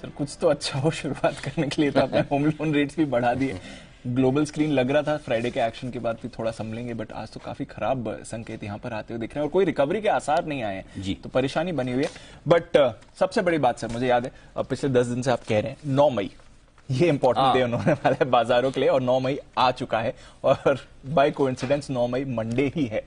Sir कुछ तो अच्छा हो शुरुआत करने के लिए तो आपने होम लोन रेट्स भी बढ़ा दिए ग्लोबल स्क्रीन लग रहा था फ्राइडे के एक्शन के बाद भी थोड़ा संभलेंगे बट आज तो काफी खराब uh, संकेत यहाँ पर आते हुए दिख रहे हैं और कोई रिकवरी के आसार नहीं आए हैं जी तो परेशानी बनी हुई है बट uh, सबसे बड़ी बात सर मुझे याद है पिछले दस दिन से आप कह रहे हैं नौ मई ये इंपॉर्टेंट डे हाँ। उन्होंने वाला है बाजारों के लिए और नौ मई आ चुका है और बाय को नौ मई मंडे ही है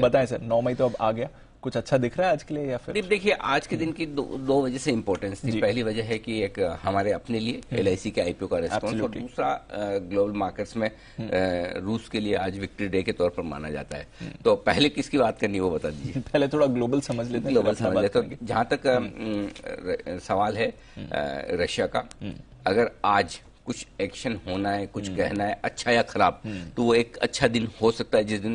बताएं सर नौ मई तो अब आ गया कुछ अच्छा दिख रहा है आज के लिए या फिर देखिए आज के दिन की दो, दो वजह से इम्पोर्टेंस थी पहली वजह है कि एक हमारे अपने लिए एल हम्म। के आईपीओ का रेस्पॉन्स और दूसरा ग्लोबल मार्केट्स में हम्म। रूस के लिए आज विक्ट्री डे के तौर पर माना जाता है हम्म। तो पहले किसकी बात करनी वो बता दीजिए पहले थोड़ा ग्लोबल समझ लेते हैं ग्लोबल समझ लेते जहां तो जहाँ तक सवाल है रशिया का अगर आज कुछ एक्शन होना है कुछ हम्म। कहना है अच्छा या खराब हम्म। तो वो एक अच्छा दिन हो सकता है जिस दिन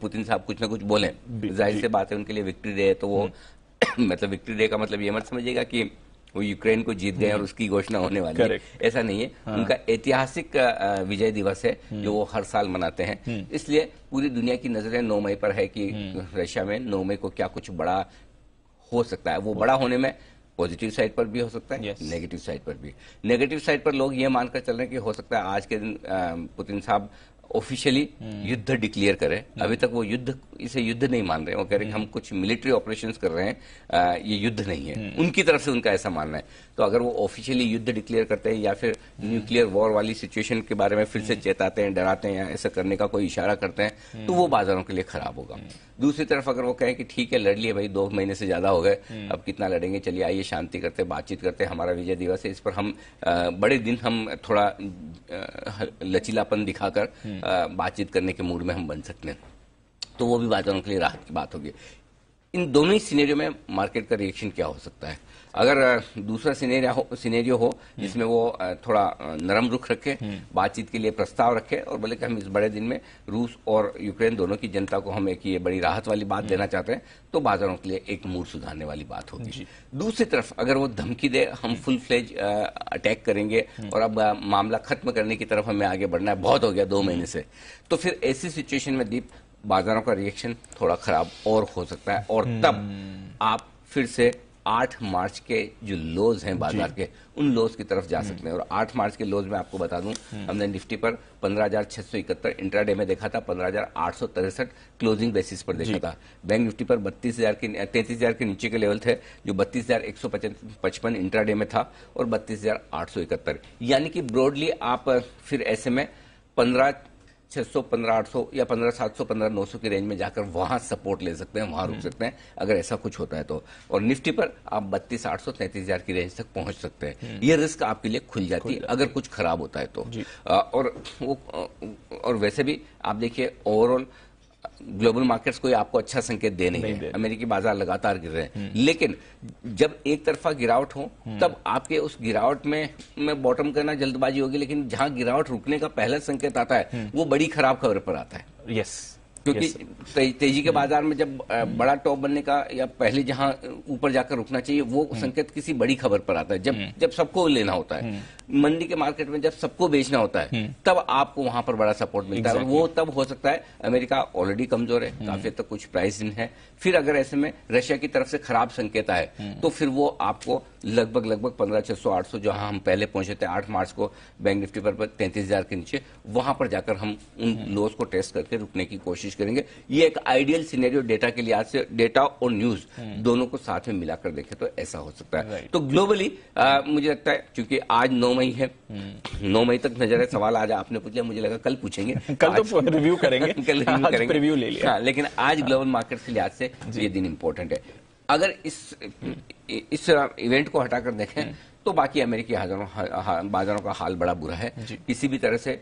पुतिन साहब कुछ ना कुछ बोले जाहिर सी बात है उनके लिए विक्ट्री डे है तो वो हम्म। मतलब विक्ट्री डे का मतलब ये मत समझिएगा कि वो यूक्रेन को जीत गए और उसकी घोषणा होने वाली है ऐसा नहीं है हाँ। उनका ऐतिहासिक विजय दिवस है जो वो हर साल मनाते हैं इसलिए पूरी दुनिया की नजरें नौ मई पर है कि रशिया में नौ मई को क्या कुछ बड़ा हो सकता है वो बड़ा होने में पॉजिटिव साइड पर भी हो सकता है yes. नेगेटिव साइड पर भी नेगेटिव साइड पर लोग ये मानकर चल रहे हैं कि हो सकता है आज के दिन पुतिन साहब ऑफिशियली हम्म। युद्ध डिक्लेयर करें हम्म। अभी तक वो युद्ध इसे युद्ध नहीं मान रहे हैं वो कह रहे हैं हम हम्म। कुछ मिलिट्री ऑपरेशन कर रहे हैं आ, ये युद्ध नहीं है हम्म। उनकी तरफ से उनका ऐसा मानना है तो अगर वो ऑफिशियली युद्ध डिक्लेयर करते हैं या फिर न्यूक्लियर हम्म। वॉर वाली सिचुएशन के बारे में फिर से चेताते हैं डराते हैं या ऐसा करने का कोई इशारा करते हैं तो वो बाजारों के लिए खराब होगा दूसरी तरफ अगर वो कहें कि ठीक है लड़ लिए भाई दो महीने से ज्यादा हो गए अब कितना लड़ेंगे चलिए आइए शांति करते बातचीत करते हमारा विजय दिवस है इस पर हम बड़े दिन हम थोड़ा लचीलापन दिखाकर बातचीत करने के मूड में हम बन सकते हैं तो वो भी बाजारों के लिए राहत की बात होगी इन दोनों ही सीनेरियो में मार्केट का रिएक्शन क्या हो सकता है अगर दूसरा सिनेरियो हो सिनेरियो हो हम्म। जिसमें वो थोड़ा नरम रुख रखे हम्म। बातचीत के लिए प्रस्ताव रखे और बोले कि हम इस बड़े दिन में रूस और यूक्रेन दोनों की जनता को हम एक ये बड़ी राहत वाली बात हम्म। देना चाहते हैं तो बाजारों के लिए एक मूड सुधारने वाली बात होगी दूसरी तरफ अगर वो धमकी दे हम फुल फ्लेज अटैक करेंगे और अब मामला खत्म करने की तरफ हमें आगे बढ़ना है बहुत हो गया दो महीने से तो फिर ऐसी सिचुएशन में दीप बाजारों का रिएक्शन थोड़ा खराब और हो सकता है और हम्म। तब आप फिर से आठ मार्च के जो लोज हैं बाजार के उन लोज की तरफ जा हम्म। सकते हैं और आठ मार्च के लोज में आपको बता दूं हम्म। हमने निफ्टी पर पंद्रह हजार छह सौ इकहत्तर इंट्राडे में देखा था पंद्रह हजार आठ सौ तिरसठ क्लोजिंग बेसिस पर देखा था बैंक निफ्टी पर बत्तीस हजार के तैतीस हजार के नीचे के लेवल थे जो बत्तीस हजार एक सौ पचपन इंट्राडे में था और बत्तीस हजार आठ सौ इकहत्तर यानी कि ब्रॉडली आप फिर ऐसे में पंद्रह छह सौ पंद्रह आठ सौ या पंद्रह सात सौ पंद्रह नौ सौ की रेंज में जाकर वहां सपोर्ट ले सकते हैं वहां रुक हम्म। सकते हैं अगर ऐसा कुछ होता है तो और निफ्टी पर आप बत्तीस आठ सौ तैंतीस हजार की रेंज तक पहुंच सकते हैं हम्म। ये रिस्क आपके लिए खुल जाती है अगर कुछ खराब होता है तो और वो और वैसे भी आप देखिए ओवरऑल ग्लोबल मार्केट्स कोई आपको अच्छा संकेत दे नहीं, नहीं है दे। अमेरिकी बाजार लगातार गिर रहे हैं हम्म। लेकिन जब एक तरफा गिरावट हो हम्म। तब आपके उस गिरावट में में बॉटम करना जल्दबाजी होगी लेकिन जहां गिरावट रुकने का पहला संकेत आता है हम्म। वो बड़ी खराब खबर पर आता है यस क्योंकि yes, तेजी के बाजार में जब बड़ा टॉप बनने का या पहले जहां ऊपर जाकर रुकना चाहिए वो संकेत किसी बड़ी खबर पर आता है जब जब सबको लेना होता है मंडी के मार्केट में जब सबको बेचना होता है हम्म। तब आपको वहां पर बड़ा सपोर्ट मिलता exactly. है वो तब हो सकता है अमेरिका ऑलरेडी कमजोर है हम्म। काफी तक तो कुछ प्राइस इन है फिर अगर ऐसे में रशिया की तरफ से खराब संकेत आए हम्म। तो फिर वो आपको लगभग लगभग पंद्रह छह सौ आठ सौ जहां हम पहले पहुंचे थे आठ मार्च को बैंक निफ्टी पर तैंतीस हजार के नीचे वहां पर जाकर हम उन लोस को टेस्ट करके रुकने की कोशिश करेंगे ये एक आइडियल सिनेरियो डेटा के लिहाज से डेटा और न्यूज दोनों को साथ में मिलाकर देखें तो ऐसा हो सकता है तो ग्लोबली मुझे लगता है क्योंकि आज नौ मई है हम्म। नौ मई तक नजर है सवाल आज आपने पूछ लिया मुझे लगा कल पूछेंगे कल तो रिव्यू करेंगे कल रिव्यू करेंगे रिव्यू ले लिया हाँ, लेकिन आज हाँ। ग्लोबल मार्केट के लिहाज से ये दिन इम्पोर्टेंट है अगर इस इस इवेंट को हटाकर देखें हम्म। तो बाकी अमेरिकी हजारों हा, बाजारों का हाल बड़ा बुरा है किसी भी तरह से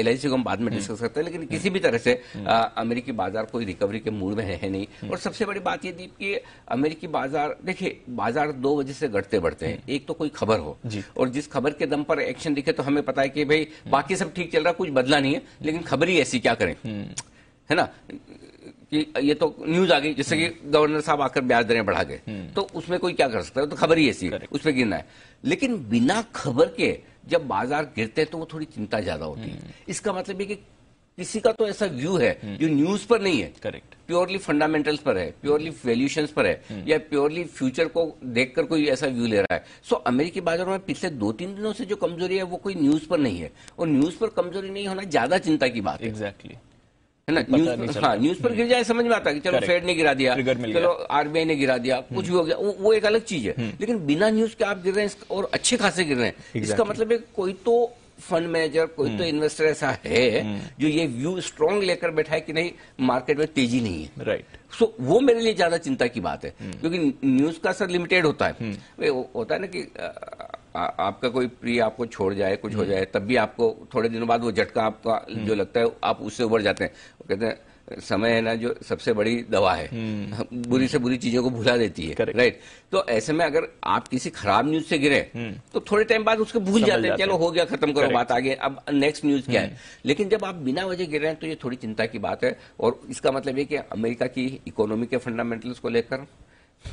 एल को हम बाद में डिस्कस करते हैं लेकिन किसी भी तरह से आ, हम्म। अमेरिकी बाजार कोई रिकवरी के मूड में है, है नहीं हम्म। और सबसे बड़ी बात ये दीप कि अमेरिकी बाजार देखिए बाजार दो वजह से घटते बढ़ते हैं हम्म। एक तो कोई खबर हो और जिस खबर के दम पर एक्शन दिखे तो हमें पता है कि भाई बाकी सब ठीक चल रहा कुछ बदला नहीं है लेकिन खबर ही ऐसी क्या करें है ना कि ये तो न्यूज आ गई जिससे कि गवर्नर हम्म। साहब आकर ब्याज दरें बढ़ा गए हम्म। तो उसमें कोई क्या कर सकता है तो खबर ही ऐसी उस पर गिरना है लेकिन बिना खबर के जब बाजार गिरते हैं तो वो थोड़ी चिंता ज्यादा होती है हम्म। इसका मतलब ये कि किसी का तो ऐसा व्यू है जो न्यूज पर नहीं है करेक्ट प्योरली फंडामेंटल्स पर है प्योरली वैल्यूशन पर है या प्योरली फ्यूचर को देखकर कोई ऐसा व्यू ले रहा है सो so, अमेरिकी बाजारों में पिछले दो तीन दिनों से जो कमजोरी है वो कोई न्यूज पर नहीं है और न्यूज पर कमजोरी नहीं होना ज्यादा चिंता की बात है एग्जैक्टली exactly. है ना न्यूज हाँ न्यूज पर गिर जाए समझ में आता कि चलो फेड ने गिरा दिया चलो आरबीआई ने गिरा दिया कुछ भी हो गया वो, वो एक अलग चीज है हम्म। लेकिन बिना न्यूज के आप गिर रहे हैं और अच्छे खासे गिर रहे हैं इसका मतलब है कोई तो फंड मैनेजर कोई तो हम्म। इन्वेस्टर ऐसा है हम्म। जो ये व्यू स्ट्रांग लेकर बैठा है कि नहीं मार्केट में तेजी नहीं है राइट right. सो so, वो मेरे लिए ज्यादा चिंता की बात है क्योंकि न्यूज का असर लिमिटेड होता है होता है ना कि आपका कोई प्रिय आपको छोड़ जाए कुछ हो हम्म। जाए तब भी आपको थोड़े दिनों बाद वो झटका आपका हम्म। जो लगता है आप उससे उबर जाते हैं वो कहते हैं समय है ना जो सबसे बड़ी दवा है हम्म। बुरी से बुरी चीजों को भुला देती है राइट तो ऐसे में अगर आप किसी खराब न्यूज से गिरे तो थोड़े टाइम बाद उसको भूल जाते हैं चलो हो गया खत्म करो बात आगे अब नेक्स्ट न्यूज क्या है लेकिन जब आप बिना वजह गिर रहे हैं तो ये थोड़ी चिंता की बात है और इसका मतलब ये कि अमेरिका की इकोनॉमी के फंडामेंटल्स को लेकर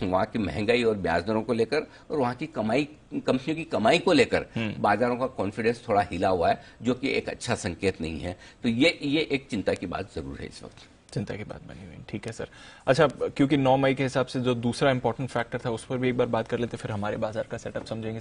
वहां की महंगाई और ब्याज दरों को लेकर और वहां की कमाई कंपनियों की कमाई को लेकर हम्म। बाजारों का कॉन्फिडेंस थोड़ा हिला हुआ है जो कि एक अच्छा संकेत नहीं है तो ये ये एक चिंता की बात जरूर है इस वक्त चिंता की बात बनी हुई ठीक है सर अच्छा क्योंकि नौ मई के हिसाब से जो दूसरा इंपॉर्टेंट फैक्टर था उस पर भी एक बार बात कर लेते फिर हमारे बाजार का सेटअप समझेंगे